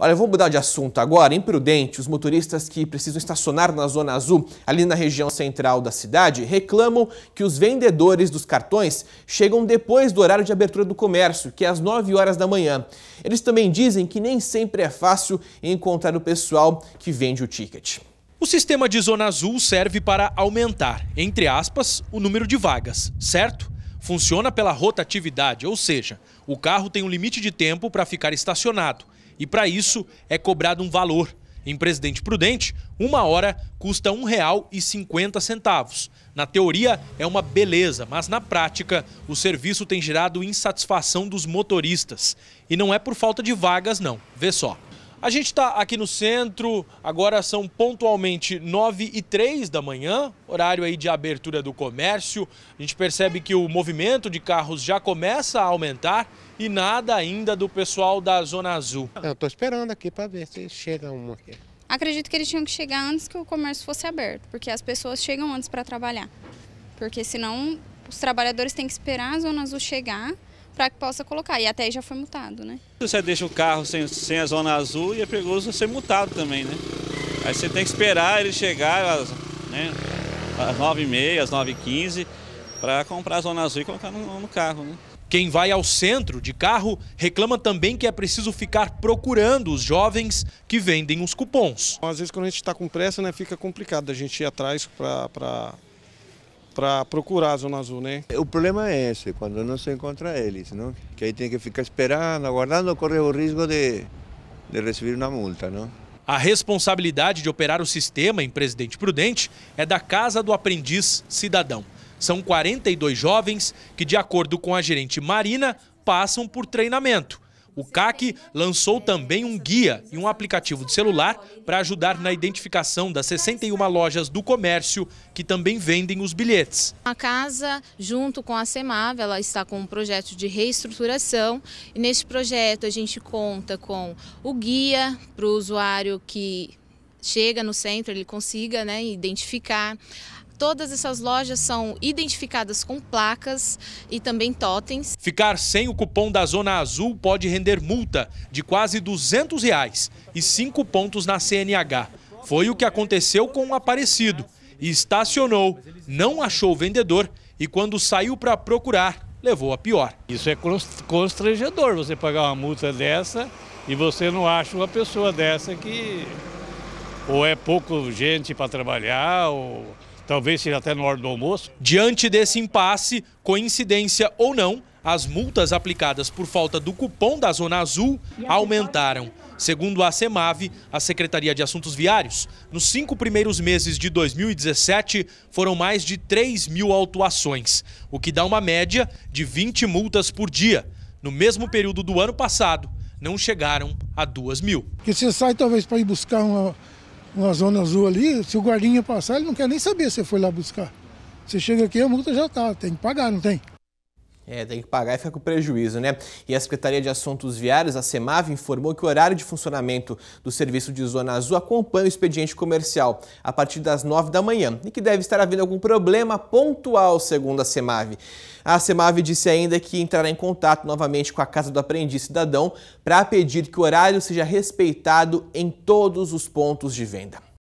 Olha, vamos mudar de assunto agora. Imprudente, os motoristas que precisam estacionar na Zona Azul, ali na região central da cidade, reclamam que os vendedores dos cartões chegam depois do horário de abertura do comércio, que é às 9 horas da manhã. Eles também dizem que nem sempre é fácil encontrar o pessoal que vende o ticket. O sistema de Zona Azul serve para aumentar, entre aspas, o número de vagas, certo? funciona pela rotatividade, ou seja, o carro tem um limite de tempo para ficar estacionado e para isso é cobrado um valor. Em Presidente Prudente, uma hora custa R$ 1,50. Na teoria é uma beleza, mas na prática o serviço tem gerado insatisfação dos motoristas. E não é por falta de vagas, não. Vê só. A gente está aqui no centro, agora são pontualmente 9 e 3 da manhã, horário aí de abertura do comércio. A gente percebe que o movimento de carros já começa a aumentar e nada ainda do pessoal da Zona Azul. Eu estou esperando aqui para ver se chega um aqui. Acredito que eles tinham que chegar antes que o comércio fosse aberto, porque as pessoas chegam antes para trabalhar. Porque senão os trabalhadores têm que esperar a Zona Azul chegar para que possa colocar. E até aí já foi multado, né? Se você deixa o carro sem, sem a zona azul, e é perigoso ser multado também, né? Aí você tem que esperar ele chegar às, né, às 9h30, às 9h15, para comprar a zona azul e colocar no, no carro, né? Quem vai ao centro de carro reclama também que é preciso ficar procurando os jovens que vendem os cupons. Às vezes quando a gente está com pressa, né, fica complicado a gente ir atrás para para procurar a Zona Azul, né? O problema é esse, quando não se encontra eles, não? que aí tem que ficar esperando, aguardando, corre o risco de, de receber uma multa. Não? A responsabilidade de operar o sistema em Presidente Prudente é da Casa do Aprendiz Cidadão. São 42 jovens que, de acordo com a gerente Marina, passam por treinamento o CAC lançou também um guia e um aplicativo de celular para ajudar na identificação das 61 lojas do comércio que também vendem os bilhetes. A casa, junto com a Semav, ela está com um projeto de reestruturação. E neste projeto a gente conta com o guia para o usuário que chega no centro, ele consiga né, identificar Todas essas lojas são identificadas com placas e também totens. Ficar sem o cupom da Zona Azul pode render multa de quase 200 reais e 5 pontos na CNH. Foi o que aconteceu com o um Aparecido. Estacionou, não achou o vendedor e quando saiu para procurar, levou a pior. Isso é constrangedor, você pagar uma multa dessa e você não acha uma pessoa dessa que ou é pouco gente para trabalhar ou talvez seja até na hora do almoço. Diante desse impasse, coincidência ou não, as multas aplicadas por falta do cupom da Zona Azul aumentaram. Segundo a SEMAV, a Secretaria de Assuntos Viários, nos cinco primeiros meses de 2017 foram mais de 3 mil autuações, o que dá uma média de 20 multas por dia. No mesmo período do ano passado, não chegaram a 2 mil. Que você sai talvez para ir buscar uma, uma zona azul ali, se o guardinha passar, ele não quer nem saber se foi lá buscar. Você chega aqui, a multa já está, tem que pagar, não tem? É, tem que pagar e fica com prejuízo, né? E a Secretaria de Assuntos Viários, a SEMAV, informou que o horário de funcionamento do serviço de Zona Azul acompanha o expediente comercial a partir das 9 da manhã e que deve estar havendo algum problema pontual, segundo a SEMAV. A SEMAV disse ainda que entrará em contato novamente com a Casa do Aprendiz Cidadão para pedir que o horário seja respeitado em todos os pontos de venda.